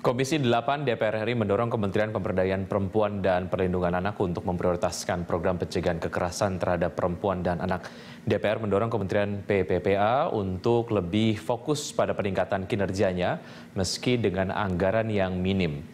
Komisi 8 DPR RI mendorong Kementerian Pemberdayaan Perempuan dan Perlindungan Anak untuk memprioritaskan program pencegahan kekerasan terhadap perempuan dan anak. DPR mendorong Kementerian PPPA untuk lebih fokus pada peningkatan kinerjanya meski dengan anggaran yang minim.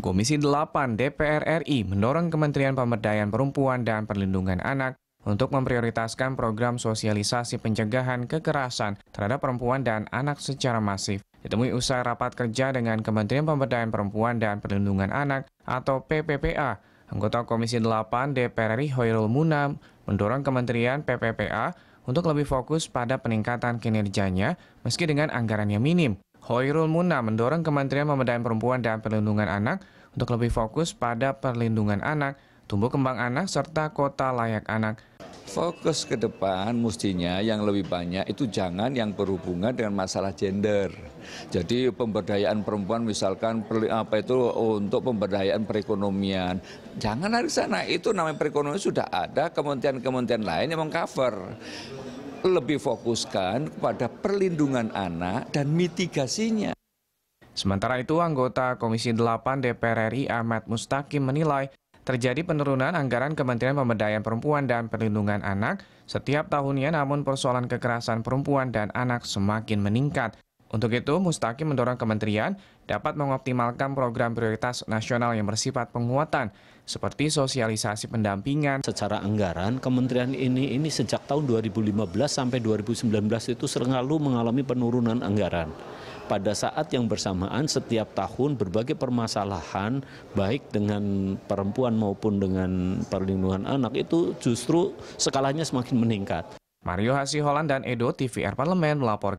Komisi 8 DPR RI mendorong Kementerian Pemberdayaan Perempuan dan Perlindungan Anak untuk memprioritaskan program sosialisasi pencegahan kekerasan terhadap perempuan dan anak secara masif. Ditemui usai rapat kerja dengan Kementerian Pemberdayaan Perempuan dan Perlindungan Anak atau PPPA, anggota Komisi 8 DPR RI Hoirul Munam mendorong Kementerian PPPA untuk lebih fokus pada peningkatan kinerjanya meski dengan anggaran yang minim. Hoirul Munam mendorong Kementerian Pemberdayaan Perempuan dan Perlindungan Anak untuk lebih fokus pada perlindungan anak, tumbuh kembang anak, serta kota layak anak fokus ke depan mestinya yang lebih banyak itu jangan yang berhubungan dengan masalah gender. Jadi pemberdayaan perempuan misalkan apa itu untuk pemberdayaan perekonomian. Jangan dari sana, itu namanya perekonomian sudah ada kementerian-kementerian lain yang mengcover lebih fokuskan kepada perlindungan anak dan mitigasinya. Sementara itu, anggota Komisi 8 DPR RI Ahmad Mustaqim menilai Terjadi penurunan anggaran Kementerian Pemberdayaan Perempuan dan Perlindungan Anak setiap tahunnya namun persoalan kekerasan perempuan dan anak semakin meningkat. Untuk itu, Mustaki mendorong kementerian dapat mengoptimalkan program prioritas nasional yang bersifat penguatan, seperti sosialisasi pendampingan. Secara anggaran, kementerian ini ini sejak tahun 2015 sampai 2019 itu selalu mengalami penurunan anggaran pada saat yang bersamaan setiap tahun berbagai permasalahan baik dengan perempuan maupun dengan perlindungan anak itu justru skalanya semakin meningkat. Mario Hasiholan dan Edo TVR Parlemen melaporkan.